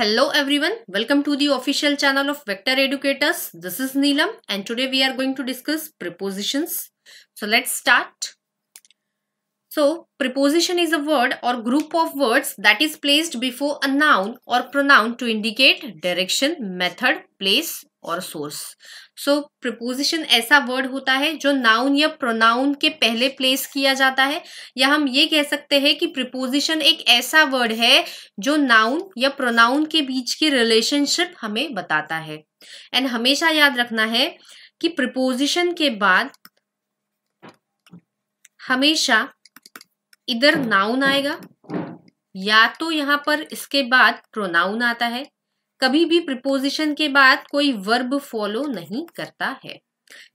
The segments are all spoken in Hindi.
Hello everyone, welcome to the official channel of Vector Educators. This is Neelam and today we are going to discuss prepositions. So let's start. So preposition is a word or group of words that is placed before a noun or pronoun to indicate direction, method, place और सोर्स सो प्रपोजिशन ऐसा वर्ड होता है जो नाउन या प्रोनाउन के पहले प्लेस किया जाता है या हम ये कह सकते हैं कि प्रपोजिशन एक ऐसा वर्ड है जो नाउन या प्रोनाउन के बीच की रिलेशनशिप हमें बताता है एंड हमेशा याद रखना है कि प्रपोजिशन के बाद हमेशा इधर नाउन आएगा या तो यहां पर इसके बाद प्रोनाउन आता है कभी भी प्रिपोजिशन के बाद कोई वर्ब फॉलो नहीं करता है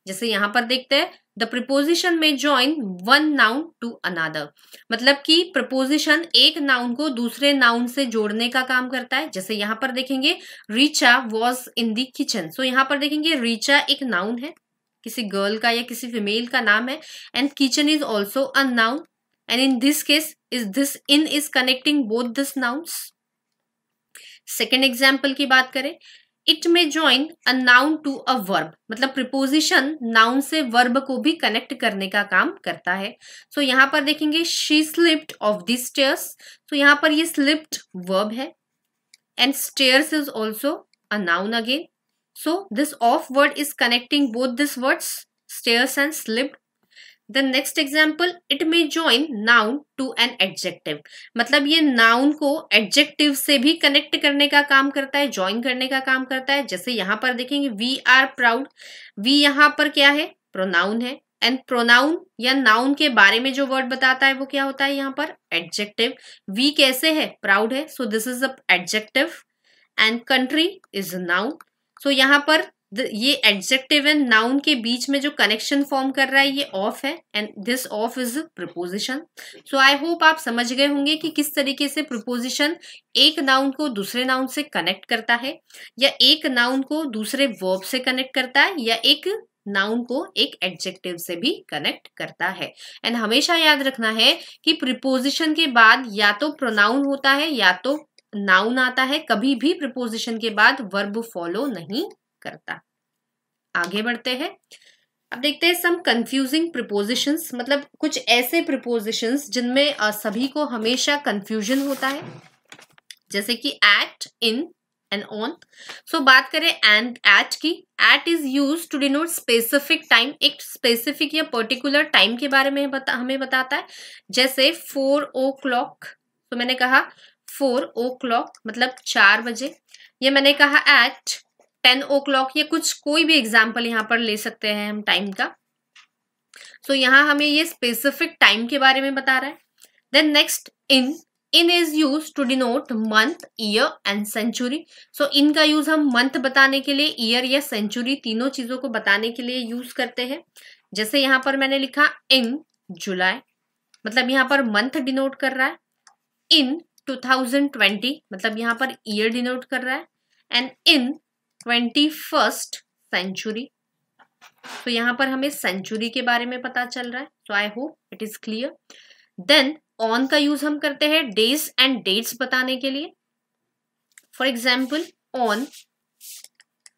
जैसे यहाँ पर देखते हैं द प्रिपोजिशन में join one noun to another मतलब कि प्रपोजिशन एक नाउन को दूसरे नाउन से जोड़ने का काम करता है जैसे यहाँ पर देखेंगे Richa was in the kitchen so यहाँ पर देखेंगे रीचा एक नाउन है किसी गर्ल का या किसी फीमेल का नाम है and kitchen is also a noun and in this case is this in is connecting both this nouns second example की बात करें it may join a noun to a verb मतलब प्रिपोजिशन नाउन से वर्ब को भी कनेक्ट करने का काम करता है सो so, यहां पर देखेंगे she slipped off the stairs तो यहां पर ये स्लिप्ड वर्ब है and stairs is also a noun again so this of word is connecting both this words stairs and slipped the next example it may join noun to an adjective मतलब ये नाउन को एडजेक्टिव से भी कनेक्ट करने का काम करता है ज्वाइन करने का काम करता है जैसे यहां पर देखेंगे वी आर प्राउड वी यहाँ पर क्या है प्रोनाउन है एंड प्रोनाउन या नाउन के बारे में जो वर्ड बताता है वो क्या होता है यहाँ पर एडजेक्टिव वी कैसे है प्राउड है so this is a adjective and country is noun so यहाँ पर ये एडजेक्टिव एंड नाउन के बीच में जो कनेक्शन फॉर्म कर रहा है ये ऑफ है and this of is preposition so I hope आप समझ गए होंगे कि किस तरीके से प्रपोजिशन एक नाउन को दूसरे नाउन से कनेक्ट करता है या एक नाउन को दूसरे वर्ब से कनेक्ट करता है या एक नाउन को एक एडजेक्टिव से भी कनेक्ट करता है एंड हमेशा याद रखना है कि प्रिपोजिशन के बाद या तो प्रोनाउन होता है या तो नाउन आता है कभी भी प्रिपोजिशन के बाद वर्ब फॉलो नहीं करता आगे बढ़ते हैं अब देखते हैं सम कंफ्यूजिंग प्रपोजिशंस मतलब कुछ ऐसे प्रपोजिशंस जिनमें सभी को हमेशा कंफ्यूजन होता है जैसे कि at in and on so बात करें एंड एट की at is use to denote specific time एक स्पेसिफिक या पर्टिकुलर टाइम के बारे में बता हमें बताता है जैसे फोर ओ क्लॉक तो मैंने कहा फोर ओ क्लॉक मतलब चार बजे ये मैंने कहा एट टेन ओ क्लॉक ये कुछ कोई भी एग्जाम्पल यहाँ पर ले सकते हैं हम टाइम का सो so, यहाँ हमें ये स्पेसिफिक टाइम के बारे में बता रहा है then next in in is use to denote month year and century so इनका यूज हम मंथ बताने के लिए ईयर या सेंचुरी तीनों चीजों को बताने के लिए यूज करते हैं जैसे यहाँ पर मैंने लिखा इन जुलाई मतलब यहाँ पर मंथ डिनोट कर रहा है इन 2020 मतलब यहाँ पर ईयर डिनोट कर रहा है and in twenty first century तो यहां पर हमें सेंचुरी के बारे में पता चल रहा है so I hope it is clear then on का यूज हम करते हैं डेज एंड डेट्स बताने के लिए for example on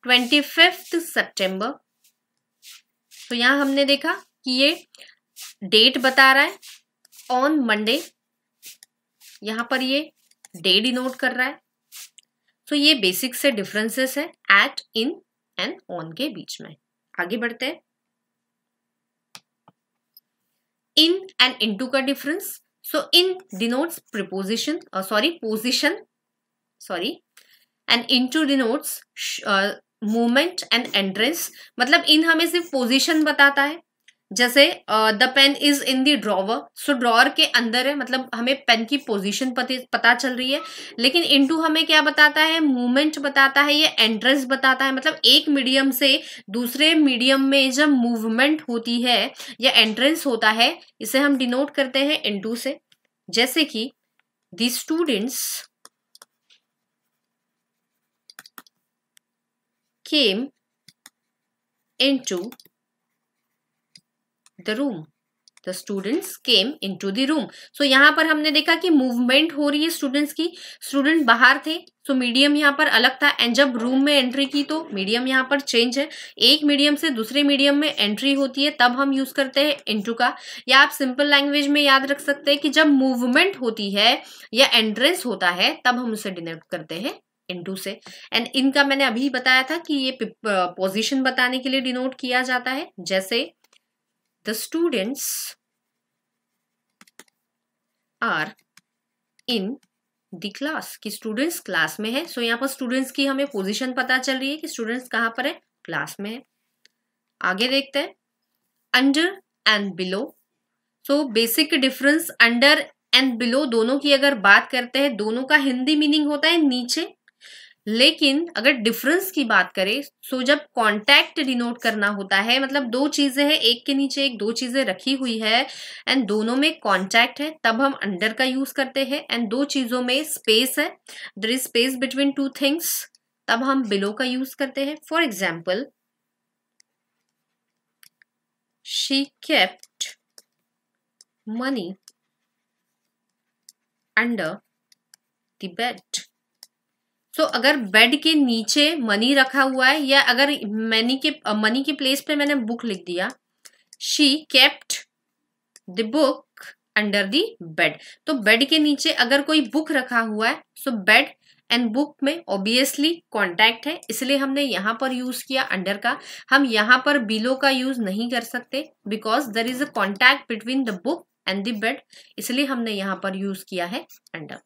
twenty fifth September तो यहां हमने देखा कि ये डेट बता रहा है ऑन मंडे यहां पर ये डे डिनोट कर रहा है तो ये बेसिक से डिफरेंसेस है एट इन एंड ऑन के बीच में आगे बढ़ते हैं इन एंड इनटू का difference so in denotes preposition sorry position sorry and into denotes movement and entrance मतलब इन हमें सिर्फ पोजिशन बताता है जैसे the pen is in the drawer so drawer के अंदर है मतलब हमें पेन की पोजीशन पता चल रही है लेकिन इनटू हमें क्या बताता है मूवमेंट बताता है ये एंट्रेंस बताता है मतलब एक मीडियम से दूसरे मीडियम में जब मूवमेंट होती है या एंट्रेंस होता है इसे हम डिनोट करते हैं इनटू से जैसे कि the students came into the room the students came in to the room so यहाँ पर हमने देखा कि मूवमेंट हो रही है स्टूडेंट्स की स्टूडेंट बाहर थे सो मीडियम यहाँ पर अलग था एंड जब रूम में एंट्री की तो मीडियम यहाँ पर चेंज है एक मीडियम से दूसरे मीडियम में एंट्री होती है तब हम यूज करते हैं इंटू का या आप सिंपल लैंग्वेज में याद रख सकते हैं कि जब मूवमेंट होती है या एंट्रेंस होता है तब हम उसे डिनोट करते हैं इंटू से एंड इनका मैंने अभी बताया था कि ये पोजिशन बताने के लिए डिनोट किया जाता है जैसे the students are in the class कि स्टूडेंट्स क्लास में है सो so, यहाँ पर स्टूडेंट्स की हमें पोजीशन पता चल रही है कि स्टूडेंट्स कहाँ पर है क्लास में है आगे देखते हैं under and below so basic difference under and below दोनों की अगर बात करते हैं दोनों का हिंदी मीनिंग होता है नीचे लेकिन अगर डिफरेंस की बात करें सो जब कॉन्टैक्ट डिनोट करना होता है मतलब दो चीज़ें हैं एक के नीचे एक दो चीज़ें रखी हुई है एंड दोनों में कॉन्टैक्ट है तब हम अंडर का यूज़ करते हैं एंड दो चीज़ों में स्पेस है there is space between two things तब हम बिलो का यूज़ करते हैं for example she kept money under the bed so so, अगर बेड के नीचे मनी रखा हुआ है या अगर मनी के मनी के प्लेस पे मैंने बुक लिख दिया she kept the book under the bed तो बेड के नीचे अगर कोई बुक रखा हुआ है सो बेड एंड बुक में ऑब्वियसली कॉन्टैक्ट है इसलिए हमने यहाँ पर यूज किया अंडर का हम यहाँ पर बिलो का यूज नहीं कर सकते because there is a contact between the book and the bed इसलिए हमने यहाँ पर यूज किया है अंडर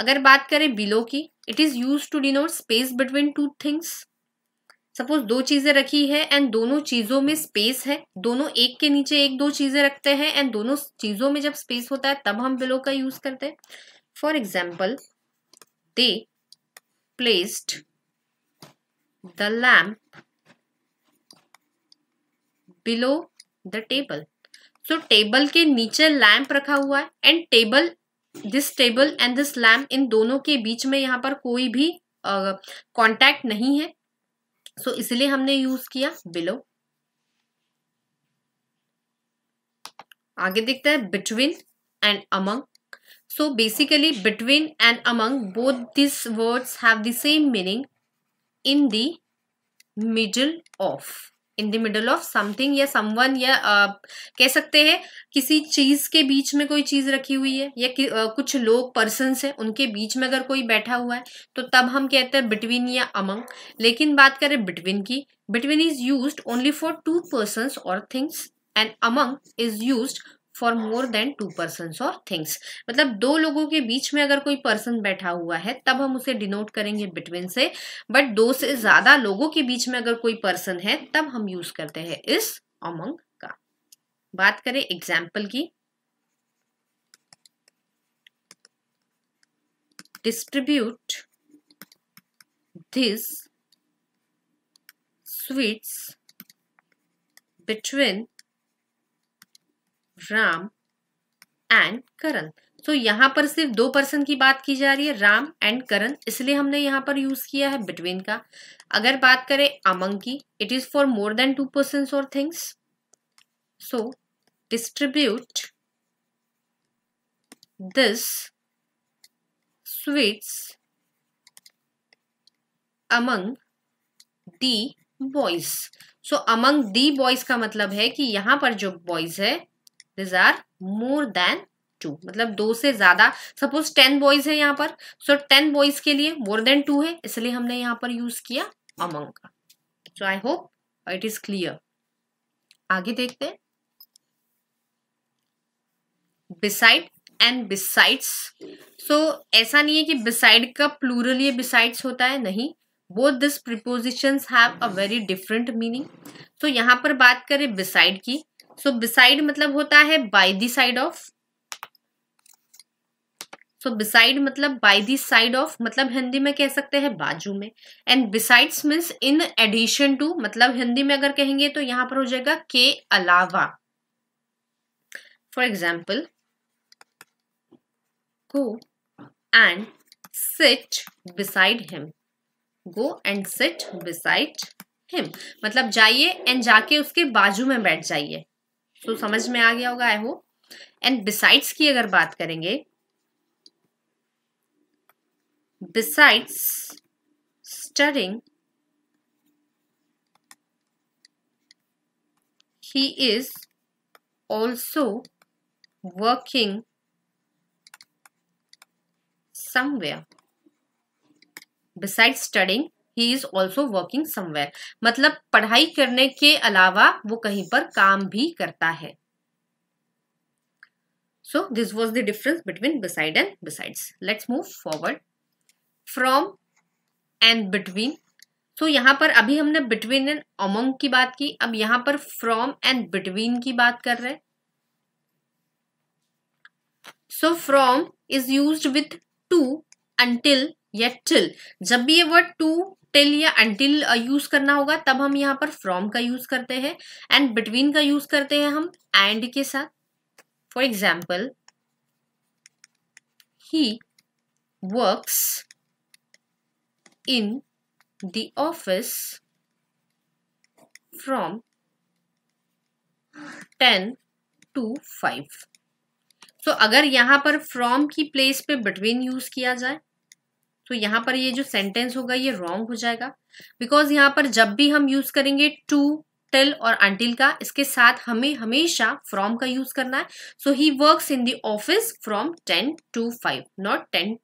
अगर बात करें बिलो की it is use to denote space between two things suppose दो चीजें रखी है एंड दोनों चीजों में स्पेस है दोनों एक के नीचे एक दो चीजें रखते हैं एंड दोनों चीजों में जब स्पेस होता है तब हम बिलो का यूज करते हैं for example they placed the lamp below the table so table के नीचे लैम्प रखा हुआ है and table this table and this lamp इन दोनों के बीच में यहाँ पर कोई भी कॉन्टैक्ट uh, नहीं है सो so, इसलिए हमने यूज किया बिलो आगे देखता है between and among so basically between and among both this words have the same meaning in the of in the middle of something या समवन या आ, कह सकते हैं किसी चीज के बीच में कोई चीज रखी हुई है या कि, आ, कुछ लोग पर्सन है उनके बीच में अगर कोई बैठा हुआ है तो तब हम कहते हैं बिटवीन या अमंग लेकिन बात करें बिटवीन की between is use only for two person और things and among is use for more than two person और थिंग्स मतलब दो लोगों के बीच में अगर कोई पर्सन बैठा हुआ है तब हम उसे डिनोट करेंगे बिटवीन से बट दो से ज्यादा लोगों के बीच में अगर कोई पर्सन है तब हम यूज करते हैं इस अमंग का बात करें एग्जाम्पल की distribute this sweets between Ram and Karan तो यहाँ पर सिर्फ दो पर्सन की बात की जा रही है राम एंड करण इसलिए हमने यहाँ पर यूज किया है बिटवीन का अगर बात करें अमंग की it is for more than two person और things so distribute this sweets among the boys so among the boys का मतलब है कि यहां पर जो बॉयज है these are more than two मतलब दो से ज्यादा सपोज टेन बॉयज है यहाँ पर सो टेन बॉयज के लिए मोर देन टू है इसलिए हमने यहाँ पर यूज किया अमंग का so I hope it is clear आगे देखते हैं बिसाइड एंड बिसाइड्स सो ऐसा नहीं है कि बिसाइड का प्लूरल ये बिसाइड्स होता है नहीं both this prepositions have a very different meaning so यहाँ पर बात करें बिसाइड की सो बिसाइड मतलब होता है by the side of so beside मतलब बाय दी साइड ऑफ मतलब हिंदी में कह सकते हैं बाजू में and besides means in addition to मतलब हिंदी में अगर कहेंगे तो यहां पर हो जाएगा के अलावा for example go and sit beside him go and sit beside him मतलब जाइए एंड जाके उसके बाजू में बैठ जाइए सो so, समझ में आ गया होगा आई होप एंड बिसाइड्स की अगर बात करेंगे besides studying he is also working somewhere beside studying he is also working somewhere मतलब पढ़ाई करने के अलावा वो कहीं पर काम भी करता है so this was the difference between beside and besides let's move forward from and between तो यहां पर अभी हमने बिटवीन एंड अमंग की बात की अब यहां पर फ्रॉम एंड बिटवीन की बात कर रहे हैं so from is use with to until या टिल जब भी ये वर्ड टू टिल या अंटिल यूज uh, करना होगा तब हम यहाँ पर फ्रॉम का यूज करते हैं एंड बिटवीन का यूज करते हैं हम एंड के साथ for example he works in the office from ten to five so अगर यहां पर फ्रॉम की प्लेस पे बिटवीन यूज किया जाए तो यहाँ पर ये जो सेंटेंस होगा ये रॉन्ग हो जाएगा बिकॉज यहाँ पर जब भी हम यूज करेंगे टू टेल और अंटिल का इसके साथ हमें हमेशा फ्रॉम का यूज करना है so he work in the office from ten to five not ten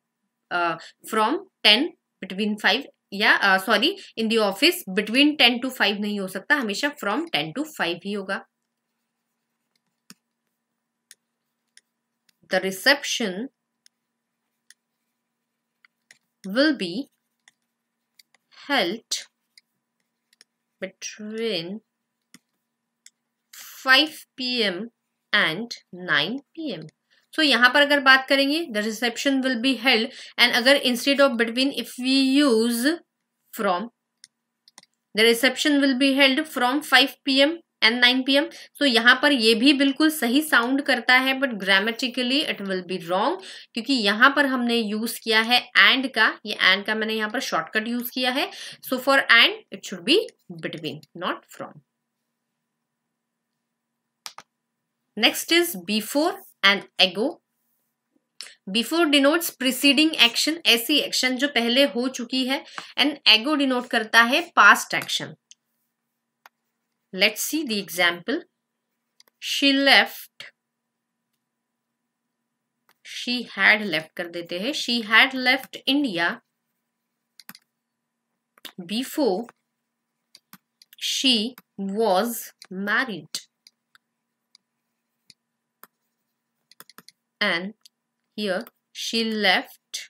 from ten between five या sorry in the office office between ten to five नहीं हो सकता हमेशा फ्रॉम टेन टू फाइव ही होगा the reception will be held between 5 p.m. and 9 p.m. So, यहाँ पर अगर बात करेंगे, the reception will be held and अगर instead of between, if we use from, the reception will be held from 5 p.m. And nine P M so यहाँ पर ये भी बिल्कुल सही साउंड करता है but grammatically it will be wrong क्योंकि यहाँ पर हमने यूज किया है एंड का ये एंड का मैंने यहाँ पर शॉर्टकट यूज किया है so for and it should be between not from next is before and ago before denote preceding action ऐसी एक्शन जो पहले हो चुकी है एंड एगो डिनोट करता है past action Let's see the example. She left. She had left कर देते हैं. She had left India before she was married. And here she left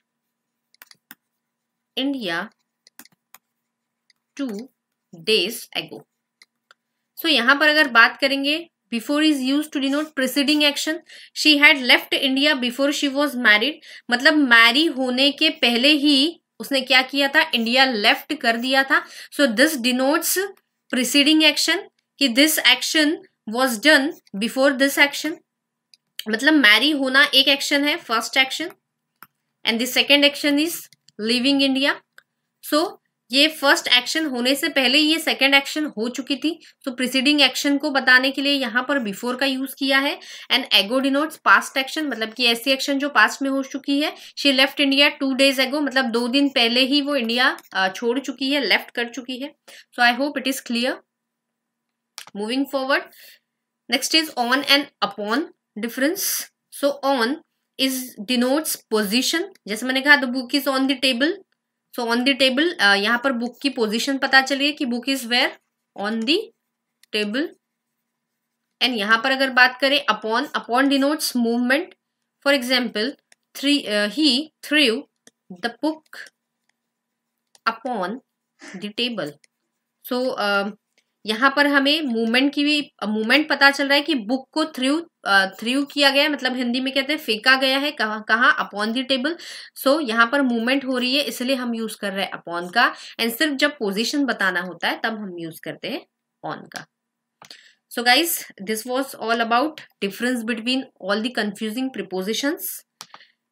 India two days ago. So so, यहाँ पर अगर बात करेंगे before is use to denote preceding action she had left India before she was married मतलब मैरी होने के पहले ही उसने क्या किया था इंडिया लेफ्ट कर दिया था so this denotes preceding action कि this action was done before this action मतलब मैरी होना एक एक्शन है first action and the second action is living India so ये फर्स्ट एक्शन होने से पहले ये सेकेंड एक्शन हो चुकी थी तो प्रिसीडिंग एक्शन को बताने के लिए यहाँ पर बिफोर का यूज किया है एंड एगो डिनोट्स पास्ट एक्शन मतलब कि ऐसी एक्शन जो पास्ट में हो चुकी है she left India two days ago मतलब दो दिन पहले ही वो इंडिया छोड़ चुकी है लेफ्ट कर चुकी है so I hope it is clear moving forward next is on and upon difference so on is denotes position जैसे मैंने कहा the book is on the table so on the table यहाँ पर बुक की पोजिशन पता चलिए कि book is where on the table and यहाँ पर अगर बात करें upon upon denotes movement for example three he threw the book upon the table सो यहाँ पर हमें मूवमेंट की भी मूवमेंट पता चल रहा है कि बुक को थ्रू थ्रू किया गया मतलब हिंदी में कहते हैं फेंका गया है कहाँ कहाँ अपॉन दी टेबल सो यहाँ पर मूवमेंट हो रही है इसलिए हम यूज कर रहे हैं अपॉन का एंड सिर्फ जब पोजिशन बताना होता है तब हम यूज करते हैं ऑन का so guys this was all about difference between all the confusing preposition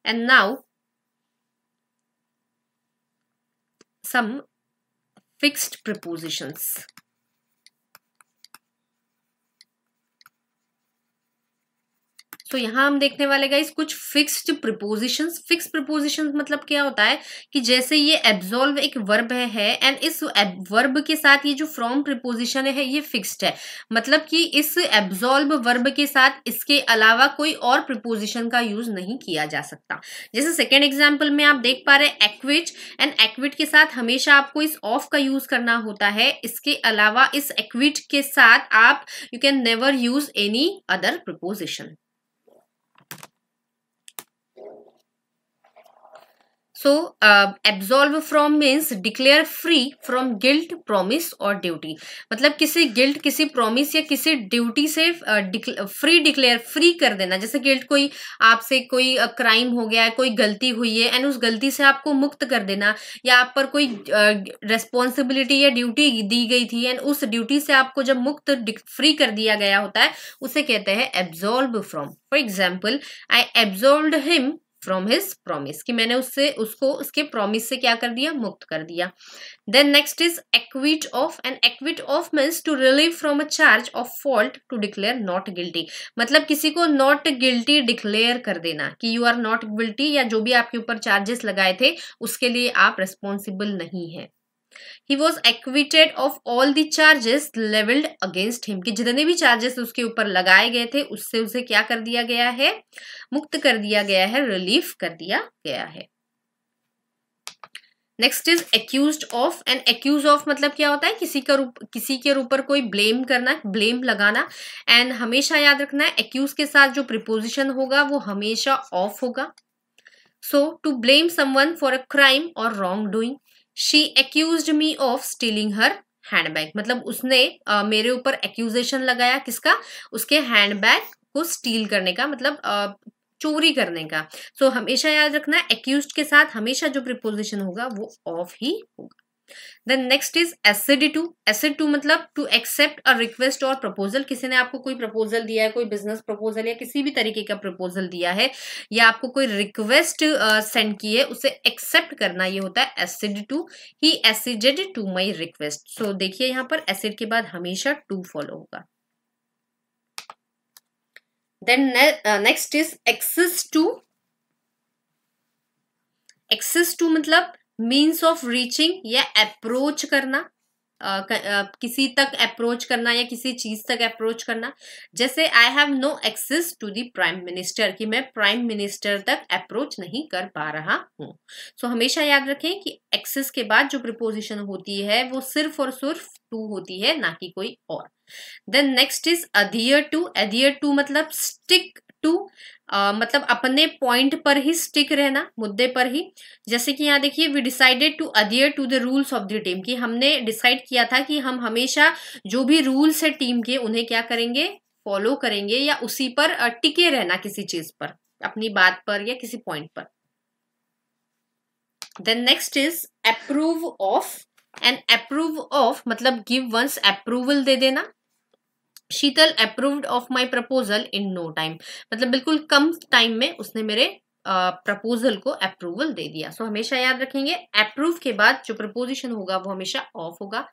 and now some fixed prepositions तो यहाँ हम देखने वाले गाइस कुछ फिक्स्ड प्रपोजिशन फिक्स प्रपोजिशन मतलब क्या होता है कि जैसे ये एब्जॉल्व एक वर्ब है एंड इस वर्ब के साथ ये जो फ्रॉम प्रपोजिशन है ये फिक्स्ड है मतलब कि इस एब्जॉल्व वर्ब के साथ इसके अलावा कोई और प्रपोजिशन का यूज नहीं किया जा सकता जैसे सेकेंड एग्जाम्पल में आप देख पा रहे हैं एक्विट एंड एक्विट के साथ हमेशा आपको इस ऑफ का यूज करना होता है इसके अलावा इस एक्विट के साथ आप you can never use any other preposition so uh, absolve from means declare free from guilt promise or duty मतलब किसी guilt किसी promise या किसी duty से uh, declare, free declare free कर देना जैसे guilt कोई आपसे कोई uh, crime हो गया है कोई गलती हुई है एंड उस गलती से आपको मुक्त कर देना या आप पर कोई रेस्पॉन्सिबिलिटी uh, या ड्यूटी दी गई थी एंड उस ड्यूटी से आपको जब मुक्त फ्री कर दिया गया होता है उसे कहते हैं absolve from for example I absolve him from his promise कि मैंने उससे उसको उसके प्रोमिस से क्या कर दिया मुक्त कर दिया then next is acquit of and acquit of means to relieve from a charge of fault to declare not guilty मतलब किसी को नॉट गिल्टी डिक्लेयर कर देना कि यू आर नॉट गिल्टी या जो भी आपके ऊपर चार्जेस लगाए थे उसके लिए आप रिस्पॉन्सिबल नहीं है he was acquitted of all the charges leveled against him कि जितने भी चार्जेस उसके ऊपर लगाए गए थे उससे उसे क्या कर दिया गया है मुक्त कर दिया गया है रिलीफ कर दिया गया है next is accuse of and accuse of मतलब क्या होता है किसी का किसी के ऊपर कोई ब्लेम करना ब्लेम लगाना एंड हमेशा याद रखना है एक्यूज के साथ जो प्रिपोजिशन होगा वो हमेशा ऑफ होगा so to blame someone for a crime और wrong doing she accuse me of stealing her handbag मतलब उसने आ, मेरे ऊपर एक्यूजेशन लगाया किसका उसके हैंडबैग को स्टील करने का मतलब आ, चोरी करने का सो so, हमेशा याद रखना एक्यूज के साथ हमेशा जो प्रिपोजिशन होगा वो ऑफ ही होगा then next is accede to accede to मतलब टू एक्सेप्ट अ रिक्वेस्ट और प्रपोजल किसी ने आपको कोई प्रपोजल दिया है कोई बिजनेस प्रपोजल या किसी भी तरीके का प्रपोजल दिया है या आपको कोई रिक्वेस्ट सेंड uh, की है उसे एक्सेप्ट करना ये होता है accede to he acceded to my request so देखिए यहां पर एसिड के बाद हमेशा टू फॉलो होगा then next is access to access to मतलब मीन्स ऑफ रीचिंग या अप्रोच करना किसी तक अप्रोच करना या किसी चीज तक अप्रोच करना जैसे I have no access to the prime minister कि मैं प्राइम मिनिस्टर तक अप्रोच नहीं कर पा रहा हूं सो so, हमेशा याद रखें कि एक्सेस के बाद जो प्रिपोजिशन होती है वो सिर्फ और सिर्फ टू होती है ना कि कोई और then next is adhere to adhere to मतलब स्टिक टू मतलब अपने पॉइंट पर ही स्टिक रहना मुद्दे पर ही जैसे कि यहाँ देखिए we decided to adhere to the rules of the team कि हमने डिसाइड किया था कि हम हमेशा जो भी रूल्स है टीम के उन्हें क्या करेंगे फॉलो करेंगे या उसी पर टिके रहना किसी चीज पर अपनी बात पर या किसी पॉइंट पर then next is approve of and approve of मतलब गिव वंस अप्रूवल दे देना Sheetal approved of my proposal in no time मतलब बिल्कुल कम टाइम में उसने मेरे प्रपोजल को अप्रूवल दे दिया सो so, हमेशा याद रखेंगे अप्रूव के बाद जो प्रपोजिशन होगा वो हमेशा ऑफ होगा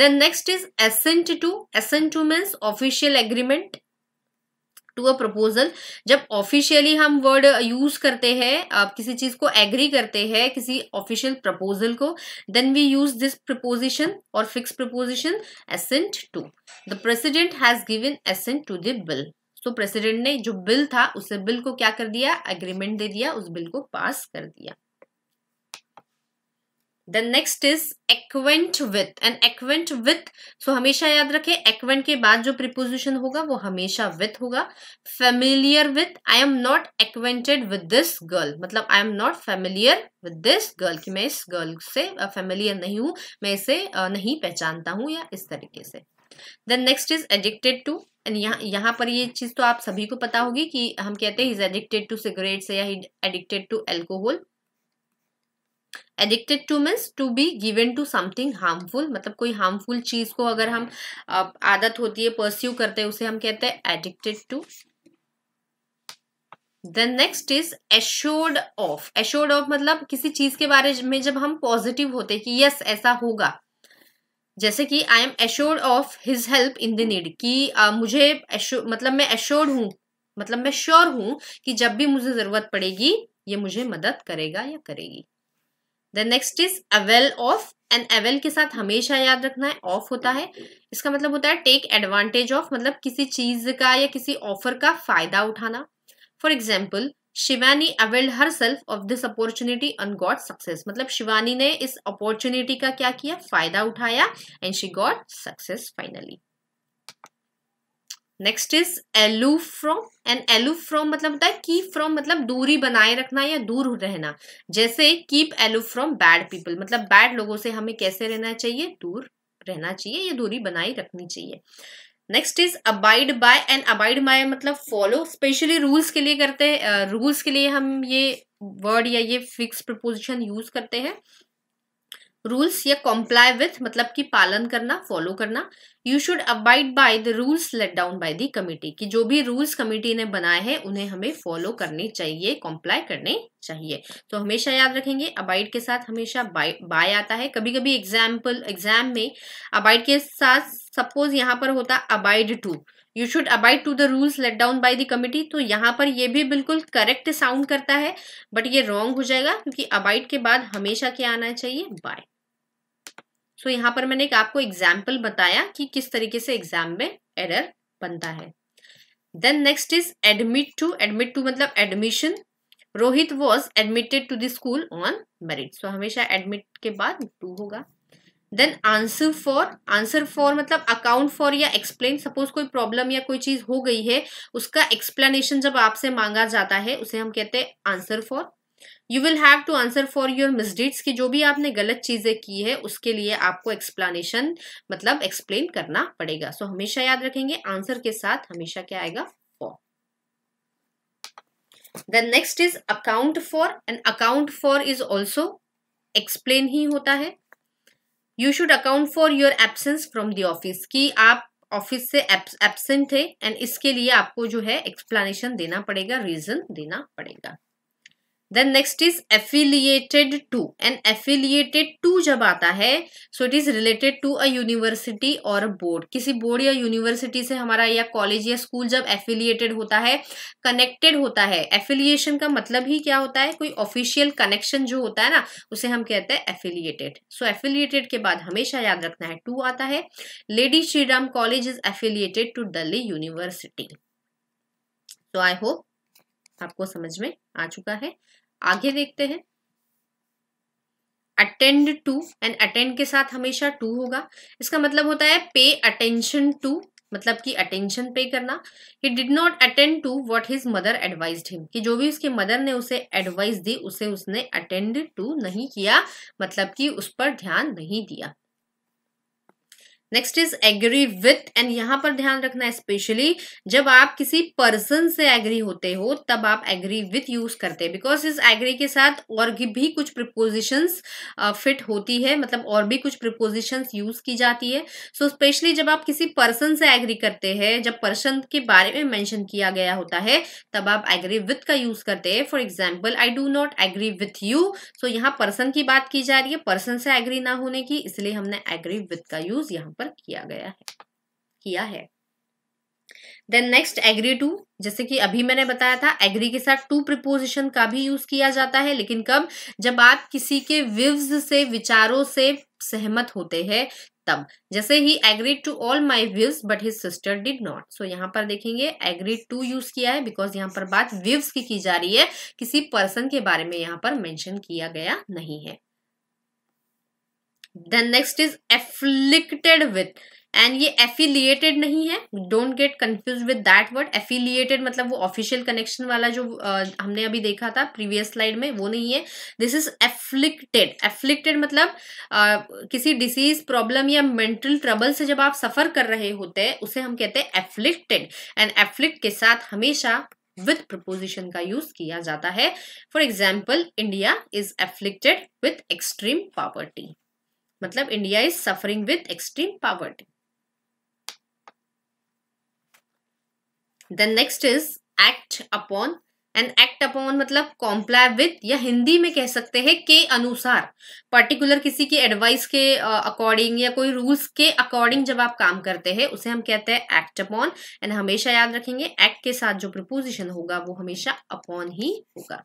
then next is assent to assent to means official agreement to a proposal जब ऑफिशियली हम वर्ड यूज करते हैं आप किसी चीज को एग्री करते हैं किसी ऑफिशियल प्रपोजल को then we use this preposition और fix preposition assent to the president has given assent to the bill तो प्रेसिडेंट ने जो बिल था उसे बिल को क्या कर दिया एग्रीमेंट दे दिया उस बिल को पास कर दिया then next is acquaint with and acquaint with so हमेशा याद रखे एक्वेंट के बाद जो प्रिपोजिशन होगा वो हमेशा विथ होगा familiar with I am not acquainted with this girl मतलब I am not familiar with this girl कि मैं इस गर्ल से फेमिलियर uh, नहीं हूं मैं इसे uh, नहीं पहचानता हूं या इस तरीके से then next is addicted to and यहाँ यहाँ पर ये चीज़ तो आप सभी को पता होगी कि हम कहते हैं इज एडिक्टेड टू सिगरेट्स या addicted to alcohol addicted to means to be given to something harmful मतलब कोई हार्मफुल चीज को अगर हम आदत होती है परस्यू करते हैं उसे हम कहते हैं addicted to then next is assured of assured of मतलब किसी चीज के बारे में जब हम पॉजिटिव होते हैं कि यस ऐसा होगा जैसे कि I am assured of his help in the need कि आ, मुझे मतलब मैं एश्योर्ड हूं मतलब मैं श्योर हूं कि जब भी मुझे जरूरत पड़ेगी ये मुझे मदद करेगा या करेगी the next is avail of and avail के साथ हमेशा याद रखना है ऑफ होता है इसका मतलब होता है टेक एडवांटेज ऑफ मतलब किसी चीज का या किसी ऑफर का फायदा उठाना for example Shivani availed herself of this opportunity and got success मतलब शिवानी ने इस अपॉर्चुनिटी का क्या किया फायदा उठाया and she got success finally next is aloof from and aloof from मतलब होता है कीप फ्रॉम मतलब दूरी बनाए रखना या दूर रहना जैसे keep aloof from bad people मतलब बैड लोगों से हमें कैसे रहना चाहिए दूर रहना चाहिए या दूरी बनाए रखनी चाहिए next is abide by and abide by मतलब फॉलो स्पेशली रूल्स के लिए करते हैं रूल्स uh, के लिए हम ये वर्ड या ये फिक्स प्रपोजिशन यूज करते हैं रूल्स या कॉम्प्लाई विथ मतलब कि पालन करना फॉलो करना you should abide by the rules laid down by the committee कि जो भी रूल्स कमेटी ने बनाए हैं उन्हें हमें फॉलो करने चाहिए कॉम्प्लाई करने चाहिए तो हमेशा याद रखेंगे अबाइड के साथ हमेशा बाय बाय आता है कभी कभी एग्जाम्पल एग्जाम में अबाइड के साथ सपोज यहाँ पर होता abide to you should abide to the rules laid down by the committee तो यहाँ पर ये भी बिल्कुल करेक्ट साउंड करता है बट ये रॉन्ग हो जाएगा क्योंकि अबाइड के बाद हमेशा क्या आना चाहिए बाय सो so, यहाँ पर मैंने एक आपको एग्जाम्पल बताया कि किस तरीके से एग्जाम में एरर बनता है then next is admit to admit to मतलब admission Rohit was admitted to the school on merit so हमेशा एडमिट के बाद टू होगा then answer for answer for मतलब अकाउंट फॉर या एक्सप्लेन सपोज कोई प्रॉब्लम या कोई चीज हो गई है उसका एक्सप्लेनेशन जब आपसे मांगा जाता है उसे हम कहते हैं answer for you will have to answer for your misdeeds की जो भी आपने गलत चीज़ें की है उसके लिए आपको एक्सप्लानेशन मतलब एक्सप्लेन करना पड़ेगा सो so, हमेशा याद रखेंगे आंसर के साथ हमेशा क्या आएगा the next is account for and account for is also explain ही होता है you should account for your absence from the office की आप ऑफिस से एबसेंट है एंड इसके लिए आपको जो है एक्सप्लेनेशन देना पड़ेगा रीजन देना पड़ेगा then next is affiliated to and affiliated to जब आता है so it is related to a university और अ बोर्ड किसी बोर्ड या यूनिवर्सिटी से हमारा या कॉलेज या स्कूल जब एफिलिएटेड होता है कनेक्टेड होता है एफिलिएशन का मतलब ही क्या होता है कोई ऑफिशियल कनेक्शन जो होता है ना उसे हम कहते हैं एफिलियेटेड सो एफिलियेटेड के बाद हमेशा याद रखना है टू आता है Lady Shriram College is affiliated to Delhi University तो आई होप आपको समझ में आ चुका है आगे देखते हैं अटेंड टू एंड अटेंड के साथ हमेशा टू होगा इसका मतलब होता है पे अटेंशन टू मतलब कि अटेंशन पे करना he did not attend to what his mother advise him कि जो भी उसके मदर ने उसे एडवाइस दी उसे उसने अटेंड टू नहीं किया मतलब कि उस पर ध्यान नहीं दिया next is agree with and यहाँ पर ध्यान रखना स्पेशली जब आप किसी पर्सन से एग्री होते हो तब आप एग्री विथ यूज करते हैं बिकॉज इस एग्री के साथ और भी कुछ प्रिपोजिशंस फिट होती है मतलब और भी कुछ प्रिपोजिशंस यूज की जाती है सो so, स्पेशली जब आप किसी पर्सन से एग्री करते हैं जब पर्सन के बारे में मैंशन किया गया होता है तब आप एग्री विथ का यूज करते हैं for example I do not agree with you so यहाँ पर्सन की बात की जा रही है पर्सन से एग्री ना होने की इसलिए हमने एग्री विथ का यूज यहाँ ऊपर किया गया है किया है देन नेक्स्ट एग्री टू जैसे कि अभी मैंने बताया था एग्री के साथ टू प्रिपोजिशन का भी यूज किया जाता है लेकिन कब जब आप किसी के विव्स से विचारों से सहमत होते हैं तब जैसे he agree to all my views but his sister did not so यहाँ पर देखेंगे एग्री टू यूज किया है बिकॉज यहाँ पर बात विव्स की की जा रही है किसी पर्सन के बारे में यहाँ पर मेंशन किया गया नहीं है then next is afflicted with and ये एफिलिएटेड नहीं है don't get confuse with that word affiliated मतलब वो ऑफिशियल कनेक्शन वाला जो आ, हमने अभी देखा था प्रीवियस स्लाइड में वो नहीं है दिस इज एफ्लिक्टेड एफ्लिक्टेड मतलब आ, किसी डिसीज प्रॉब्लम या मेंटल ट्रबल से जब आप सफर कर रहे होते हैं उसे हम कहते हैं एफ्लिक्टेड एंड एफ्लिक्ट के साथ हमेशा विथ प्रपोजिशन का यूज किया जाता है for example India is afflicted with extreme poverty मतलब India is suffering with extreme poverty then next is act upon and act upon मतलब कॉम्प्लाय विथ या हिंदी में कह सकते हैं के अनुसार पर्टिकुलर किसी की एडवाइस के अकॉर्डिंग या कोई रूल्स के अकॉर्डिंग जब आप काम करते हैं उसे हम कहते हैं एक्ट अपॉन एंड हमेशा याद रखेंगे एक्ट के साथ जो प्रपोजिशन होगा वो हमेशा अपॉन ही होगा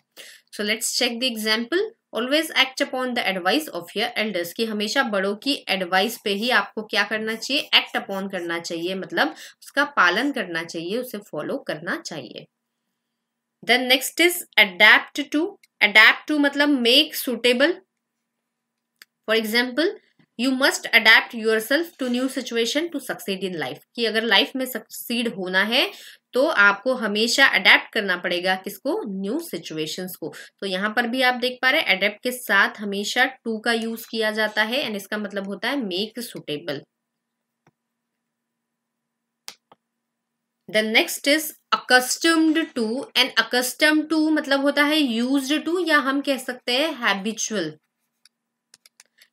so let's check the example always act upon the advice of your elders की हमेशा बड़ों की एडवाइस पे ही आपको क्या करना चाहिए एक्ट अपॉन करना चाहिए मतलब उसका पालन करना चाहिए उसे फॉलो करना चाहिए then next is adapt to adapt to मतलब make suitable for example you must adapt yourself to new situation to succeed in life कि अगर लाइफ में सक्सीड होना है तो आपको हमेशा अडेप्ट करना पड़ेगा किसको न्यू सिचुएशंस को तो यहाँ पर भी आप देख पा रहे हैं अडेप्ट के साथ हमेशा टू का यूज किया जाता है एंड इसका मतलब होता है make suitable the next is accustomed to and accustom to मतलब होता है यूज टू या हम कह सकते हैं हैबिचुअल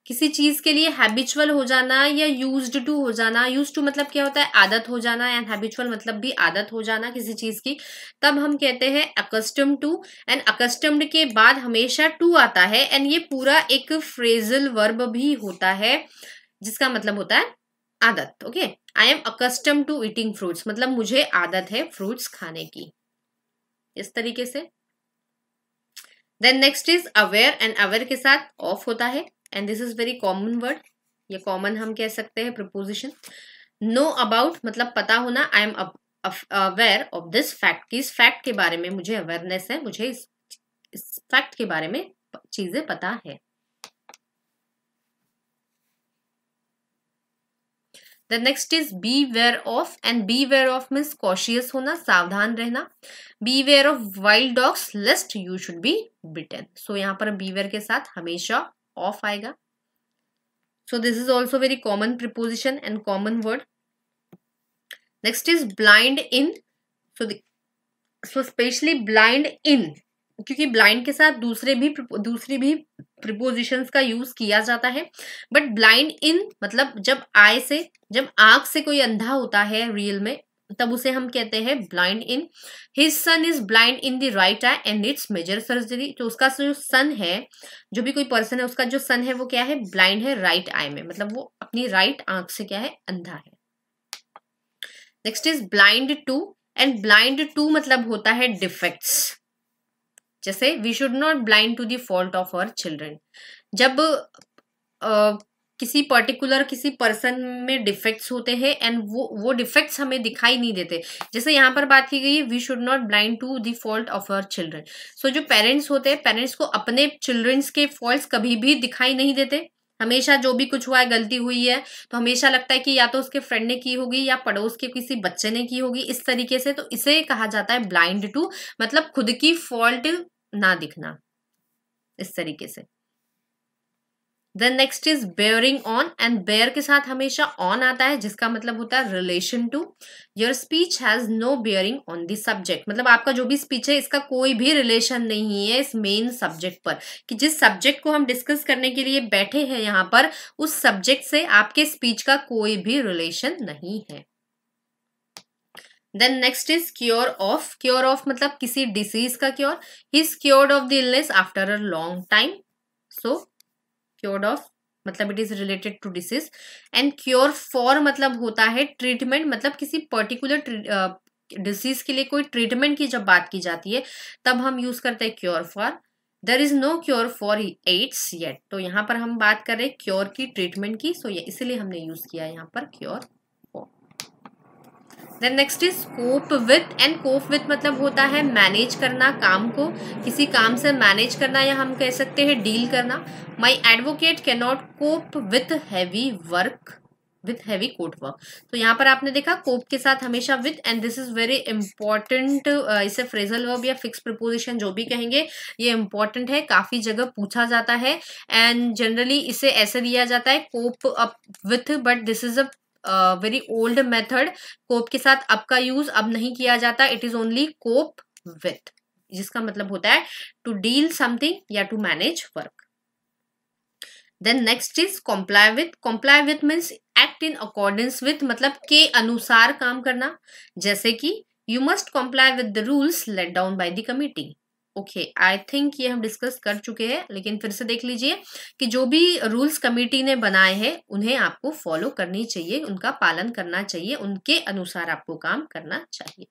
किसी चीज के लिए हैबिचुअल हो जाना या यूज टू हो जाना यूज टू मतलब क्या होता है आदत हो जाना एंड हैबिचुअल मतलब भी आदत हो जाना किसी चीज की तब हम कहते हैं अकस्टम टू एंड अकस्टम्ड के बाद हमेशा टू आता है एंड ये पूरा एक फ्रेजल वर्ब भी होता है जिसका मतलब होता है आदत okay I am accustom to eating fruits मतलब मुझे आदत है फ्रूट्स खाने की इस तरीके से then next is aware and aware के साथ ऑफ होता है and this is very common word ये कॉमन हम कह सकते हैं प्रपोजिशन नो अबाउट मतलब पता होना I am aware of this fact कि इस फैक्ट के बारे में मुझे अवेयरनेस है मुझे इस, इस फैक्ट के बारे में चीजें पता है the next is beware of and beware of means cautious होना सावधान रहना beware of wild dogs lest you should be bitten so यहाँ पर बी वेयर के साथ हमेशा ऑफ आएगा so this is also very common preposition and common word next is blind in so so specially blind in क्योंकि ब्लाइंड के साथ दूसरे भी दूसरी भी प्रिपोजिशन का यूज किया जाता है बट ब्लाइंड इन मतलब जब आय से जब आंख से कोई अंधा होता है रियल में तब उसे हम कहते हैं blind in his son is blind in the right eye and it's major surgery तो उसका जो सन है जो भी कोई पर्सन है उसका जो सन है वो क्या है ब्लाइंड है राइट right आई में मतलब वो अपनी राइट right आंख से क्या है अंधा है next is blind to and blind to मतलब होता है डिफेक्ट्स जैसे we should not blind to the fault of our children जब किसी पर्टिकुलर किसी पर्सन में डिफेक्ट्स होते हैं एंड वो वो डिफेक्ट्स हमें दिखाई नहीं देते जैसे यहाँ पर बात की गई we should not blind to the fault of our children so जो पेरेंट्स होते हैं पेरेंट्स को अपने चिल्ड्रंस के फॉल्ट कभी भी दिखाई नहीं देते हमेशा जो भी कुछ हुआ है गलती हुई है तो हमेशा लगता है कि या तो उसके फ्रेंड ने की होगी या पड़ोस के किसी बच्चे ने की होगी इस तरीके से तो इसे कहा जाता है ब्लाइंड टू मतलब खुद की फॉल्ट ना दिखना इस तरीके से then next is bearing on and bear के साथ हमेशा ऑन आता है जिसका मतलब होता है relation to your speech has no bearing on this subject मतलब आपका जो भी स्पीच है इसका कोई भी रिलेशन नहीं है इस मेन सब्जेक्ट पर कि जिस सब्जेक्ट को हम डिस्कस करने के लिए बैठे हैं यहाँ पर उस सब्जेक्ट से आपके स्पीच का कोई भी रिलेशन नहीं है then next is cure of cure of मतलब किसी डिसीज का क्योर ही is cured of the illness after a long time so cured of मतलब it is related to disease and cure for मतलब होता है ट्रीटमेंट मतलब किसी पर्टिकुलर डिसीज के लिए कोई ट्रीटमेंट की जब बात की जाती है तब हम यूज करते हैं cure for there is no cure for AIDS yet तो यहाँ पर हम बात कर रहे हैं क्योर की ट्रीटमेंट की सो so, इसलिए हमने यूज किया यहाँ पर cure then next is cope with and cope with मतलब होता है मैनेज करना काम को किसी काम से मैनेज करना या हम कह सकते हैं डील करना my advocate can not cope with heavy work with heavy court work तो यहाँ पर आपने देखा कोप के साथ हमेशा with and this is very important इसे फ्रेजल वर्ब या फिक्स प्रपोजिशन जो भी कहेंगे ये इंपॉर्टेंट है काफी जगह पूछा जाता है एंड जनरली इसे ऐसे दिया जाता है cope up with but this is a very old method cope के साथ अब का यूज अब नहीं किया जाता it is only cope with जिसका मतलब होता है टू डील समथिंग या to manage work then next is comply with comply with means act in accordance with मतलब के अनुसार काम करना जैसे कि you must comply with the rules laid down by the committee okay I think ये हम डिस्कस कर चुके हैं लेकिन फिर से देख लीजिए कि जो भी रूल्स कमेटी ने बनाए हैं उन्हें आपको फॉलो करनी चाहिए उनका पालन करना चाहिए उनके अनुसार आपको काम करना चाहिए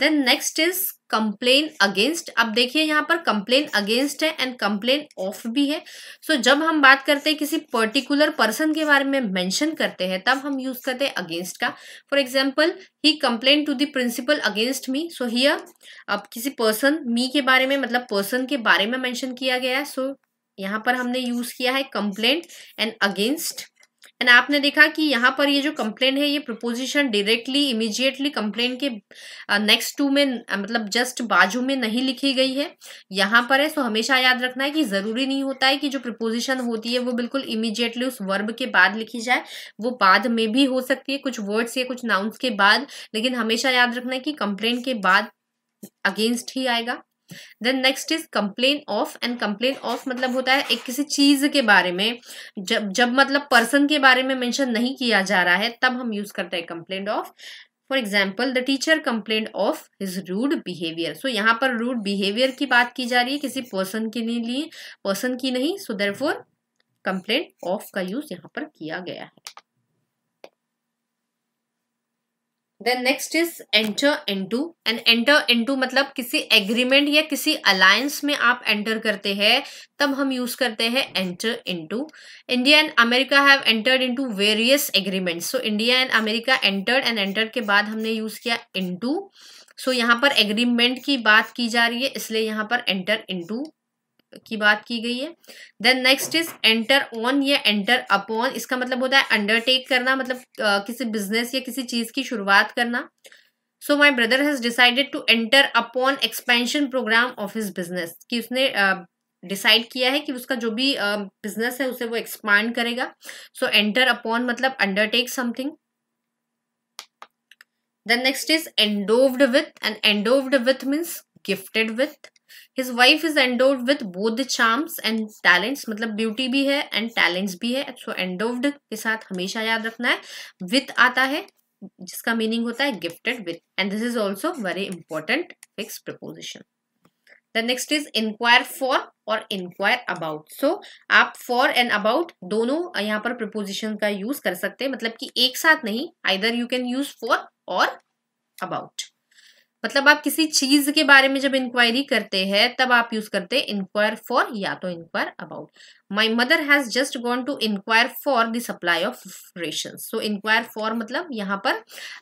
then next is complain against अब देखिए यहाँ पर कंप्लेन अगेंस्ट है एंड कंप्लेन ऑफ भी है सो so, जब हम बात करते हैं किसी पर्टिकुलर पर्सन के बारे में मेंशन करते हैं तब हम यूज करते हैं अगेंस्ट का for example he complain to the principal against me so here अब किसी पर्सन मी के बारे में मतलब पर्सन के बारे में मैंशन किया गया है सो so, यहाँ पर हमने यूज किया है कंप्लेन एंड अगेंस्ट एंड आपने देखा कि यहाँ पर ये जो कंप्लेन है ये प्रपोजिशन डायरेक्टली इमीजिएटली कंप्लेन के नेक्स्ट टू में मतलब जस्ट बाजू में नहीं लिखी गई है यहाँ पर है सो हमेशा याद रखना है कि ज़रूरी नहीं होता है कि जो प्रपोजिशन होती है वो बिल्कुल इमीजिएटली उस वर्ब के बाद लिखी जाए वो बाद में भी हो सकती है कुछ वर्ड्स या कुछ नाउन्स के बाद लेकिन हमेशा याद रखना है कि कंप्लेन के बाद अगेंस्ट ही आएगा then next is complain of and complain of मतलब होता है एक किसी चीज के बारे में जब जब मतलब पर्सन के बारे में मेंशन नहीं किया जा रहा है तब हम यूज करते हैं complain of for example the teacher complain of his rude behaviour so यहाँ पर रूड बिहेवियर की बात की जा रही है किसी पर्सन के लिए पर्सन की नहीं so therefore complain of का यूज यहाँ पर किया गया है then next is enter into and enter into मतलब किसी एग्रीमेंट या किसी अलायंस में आप एंटर करते हैं तब हम यूज करते हैं enter into India and America have entered into various agreements so India and America entered and enter के बाद हमने यूज किया इनटू सो so, यहाँ पर एग्रीमेंट की बात की जा रही है इसलिए यहाँ पर एंटर इंटू की बात की गई है then next is enter on या एंटर अपॉन इसका मतलब होता है अंडरटेक करना मतलब आ, किसी बिजनेस या किसी चीज की शुरुआत करना so my brother has decided to enter upon expansion program of his business कि उसने डिसाइड uh, किया है कि उसका जो भी बिजनेस uh, है उसे वो एक्सपांड करेगा सो एंटर अपॉन मतलब undertake something then next is endowed with and endowed with means gifted with his wife is endowed with both charms and talents मतलब ब्यूटी भी है एंड टैलेंट्स भी है सो एंडोव्ड के साथ हमेशा याद रखना है विथ आता है जिसका मीनिंग होता है gifted with and this is also very important fix preposition the next is inquire for और इंक्वायर अबाउट सो आप फॉर एंड अबाउट दोनों यहाँ पर प्रपोजिशन का यूज कर सकते हैं मतलब कि एक साथ नहीं either you can use for और अबाउट मतलब आप किसी चीज के बारे में जब इंक्वायरी करते हैं तब आप यूज करते हैं इंक्वायर फॉर या तो inquire about my mother has just gone to inquire for the supply of ration so inquire for मतलब यहाँ पर,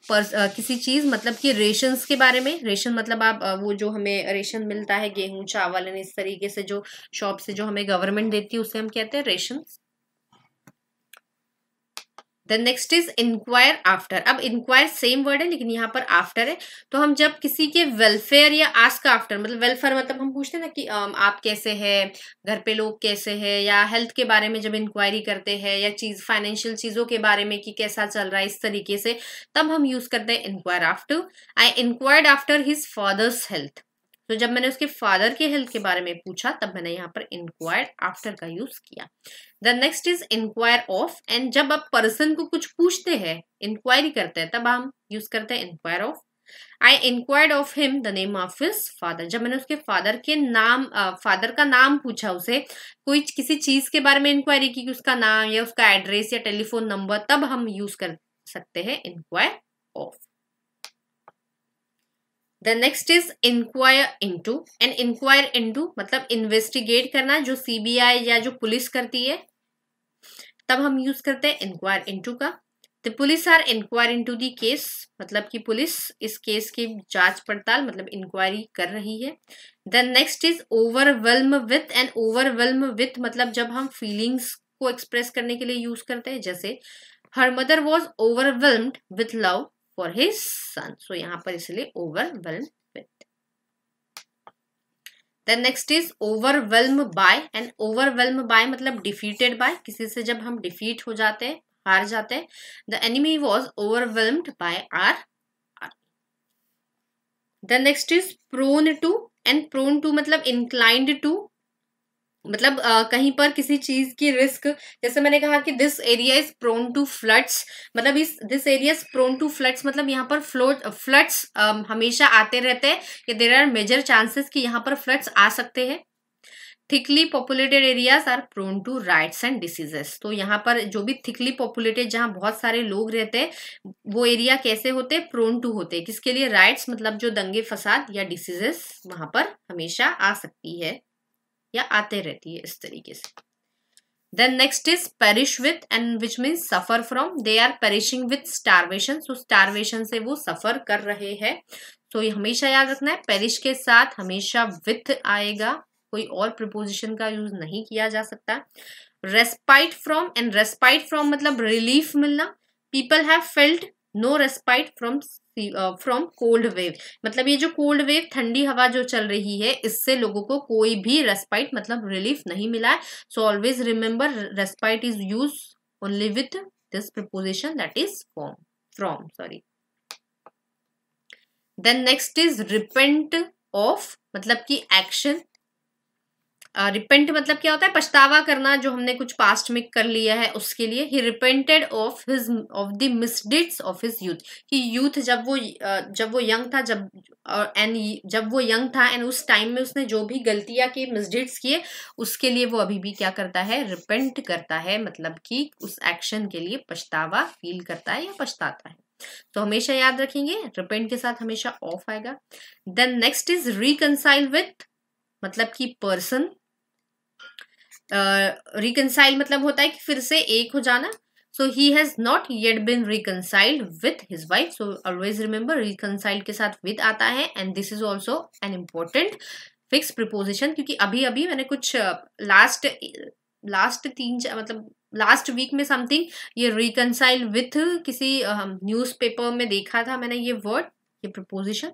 पर आ, किसी चीज मतलब कि रेशन के बारे में रेशन मतलब आप आ, वो जो हमें रेशन मिलता है गेहूं चावल इस तरीके से जो शॉप से जो हमें गवर्नमेंट देती है उसे हम कहते हैं ration the next is inquire after अब इंक्वायर सेम वर्ड है लेकिन यहाँ पर आफ्टर है तो हम जब किसी के वेलफेयर या आस्क आफ्टर मतलब वेलफेयर मतलब हम पूछते हैं ना कि um, आप कैसे हैं घर पे लोग कैसे हैं या हेल्थ के बारे में जब इंक्वायरी करते हैं या चीज फाइनेंशियल चीज़ों के बारे में कि कैसा चल रहा है इस तरीके से तब हम यूज़ करते हैं inquire after I inquired after his father's health तो जब मैंने उसके फादर के हेल्थ के बारे में पूछा तब मैंने यहाँ पर इंक्वायर आफ्टर का यूज किया the next is inquire of and जब आप पर्सन को कुछ पूछते हैं इंक्वायरी करते हैं तब हम यूज करते हैं inquire of I inquired of him the name of his father जब मैंने उसके फादर के नाम फादर का नाम पूछा उसे कोई किसी चीज के बारे में इंक्वायरी की कि उसका नाम या उसका एड्रेस या टेलीफोन नंबर तब हम यूज कर सकते हैं inquire of the next is inquire into and inquire into मतलब इन्वेस्टिगेट करना जो सीबीआई या जो पुलिस करती है तब हम यूज करते हैं इंक्वायर इंटू का the police are inquire into the case मतलब कि पुलिस इस केस की जांच पड़ताल मतलब इंक्वायरी कर रही है the next is overwhelm with and overwhelm with मतलब जब हम फीलिंग्स को एक्सप्रेस करने के लिए यूज करते हैं जैसे her mother was overwhelmed with love for his son so यहां पर इसलिए overwhelm with then next is overwhelm by and overwhelm by मतलब डिफीटेड बाय किसी से जब हम डिफीट हो जाते हैं हार जाते हैं the enemy was overwhelmed by are the next is prone to and prone to मतलब इंक्लाइंड टू मतलब आ, कहीं पर किसी चीज की रिस्क जैसे मैंने कहा कि this area is prone to floods मतलब इस this area is prone to floods मतलब यहाँ पर फ्लो फ्लड्स हमेशा आते रहते हैं कि देर आर मेजर चांसेस कि यहाँ पर फ्लड्स आ सकते हैं thickly populated areas are prone to riots and diseases तो यहाँ पर जो भी थिकली पॉपुलेटेड जहाँ बहुत सारे लोग रहते हैं वो एरिया कैसे होते प्रोन टू होते किसके लिए राइट्स मतलब जो दंगे फसाद या डिसीजेस वहां पर हमेशा आ सकती है या आते रहती है इस तरीके से then next is perish with and which means suffer from they are perishing with starvation so starvation से वो सफर कर रहे हैं तो ये हमेशा याद रखना है पेरिश के साथ हमेशा विथ आएगा कोई और प्रिपोजिशन का यूज नहीं किया जा सकता respite from and respite from मतलब रिलीफ मिलना people have felt no respite from from cold wave मतलब ये जो कोल्ड वेव ठंडी हवा जो चल रही है इससे लोगों को कोई भी रेस्पाइट मतलब रिलीफ नहीं मिला है so always remember respite is use only with this preposition that is form from sorry then next is repent of मतलब कि एक्शन रिपेंट uh, मतलब क्या होता है पछतावा करना जो हमने कुछ पास्ट में कर लिया है उसके लिए ही repented of his of the misdeeds of his youth कि यूथ जब वो जब वो यंग था जब एंड जब वो यंग था एंड उस टाइम में उसने जो भी गलतियां की मिसडिट्स किए उसके लिए वो अभी भी क्या करता है रिपेंट करता है मतलब कि उस एक्शन के लिए पछतावा फील करता है या पछताता है तो हमेशा याद रखेंगे रिपेंट के साथ हमेशा ऑफ आएगा then next is reconcile with मतलब कि पर्सन रिकनसाइल मतलब होता है कि फिर से एक हो जाना so he has not yet been reconciled with his wife so always remember reconciled के साथ विद आता है and this is also an important fix preposition क्योंकि अभी अभी मैंने कुछ लास्ट लास्ट तीन मतलब लास्ट वीक में समथिंग ये रिकनसाइल विथ किसी न्यूज न्यूज़पेपर में देखा था मैंने ये वर्ड ये preposition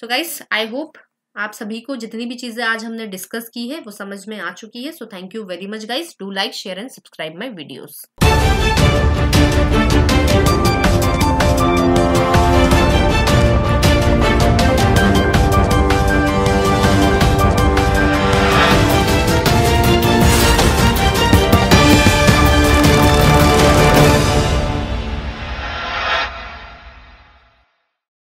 so guys I hope आप सभी को जितनी भी चीज़ें आज हमने डिस्कस की है वो समझ में आ चुकी है so thank you very much guys do like share and subscribe my videos